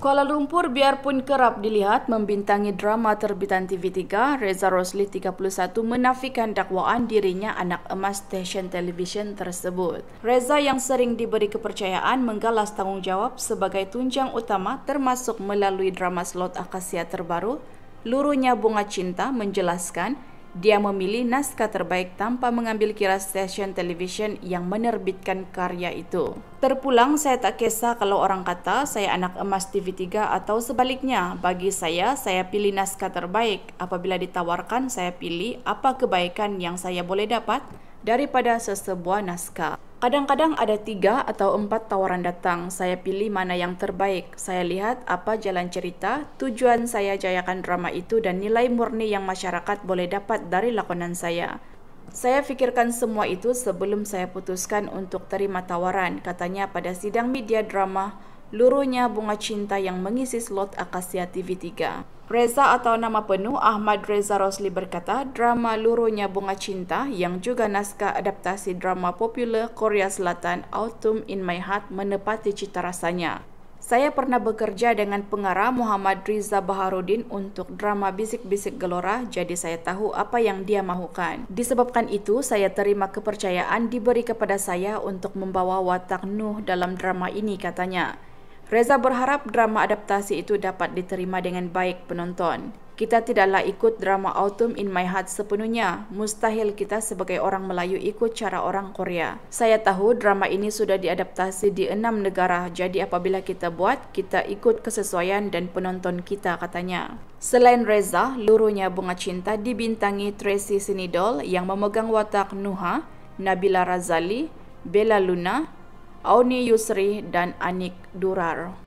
Kuala Lumpur biarpun kerap dilihat membintangi drama terbitan TV3, Reza Rosli 31 menafikan dakwaan dirinya anak emas stesen televisyen tersebut. Reza yang sering diberi kepercayaan menggalas tanggungjawab sebagai tunjang utama termasuk melalui drama slot Akasia terbaru, Lurunya Bunga Cinta menjelaskan, dia memilih naskah terbaik tanpa mengambil kira stesen televisyen yang menerbitkan karya itu. Terpulang, saya tak kisah kalau orang kata saya anak emas TV3 atau sebaliknya. Bagi saya, saya pilih naskah terbaik. Apabila ditawarkan, saya pilih apa kebaikan yang saya boleh dapat daripada sesebuah naskah. Kadang-kadang ada tiga atau empat tawaran datang. Saya pilih mana yang terbaik. Saya lihat apa jalan cerita, tujuan saya jayakan drama itu dan nilai murni yang masyarakat boleh dapat dari lakonan saya. Saya fikirkan semua itu sebelum saya putuskan untuk terima tawaran, katanya pada sidang media drama Lurunya bunga cinta yang mengisi slot Akasia TV3. Reza atau nama penuh Ahmad Reza Rosli berkata, drama Lurunya Bunga Cinta yang juga naskah adaptasi drama popular Korea Selatan Autumn in My Heart menepati cita rasanya. Saya pernah bekerja dengan pengarah Muhammad Riza Baharudin untuk drama Bisik-Bisik Gelora, jadi saya tahu apa yang dia mahukan. Disebabkan itu, saya terima kepercayaan diberi kepada saya untuk membawa watak Nuh dalam drama ini, katanya. Reza berharap drama adaptasi itu dapat diterima dengan baik penonton. Kita tidaklah ikut drama Autumn in My Heart sepenuhnya. Mustahil kita sebagai orang Melayu ikut cara orang Korea. Saya tahu drama ini sudah diadaptasi di enam negara, jadi apabila kita buat, kita ikut kesesuaian dan penonton kita, katanya. Selain Reza, lurunya Bunga Cinta dibintangi Tracy Sinidol yang memegang watak Nuha, Nabila Razali, Bella Luna, Auni Yusri dan Anik Durar.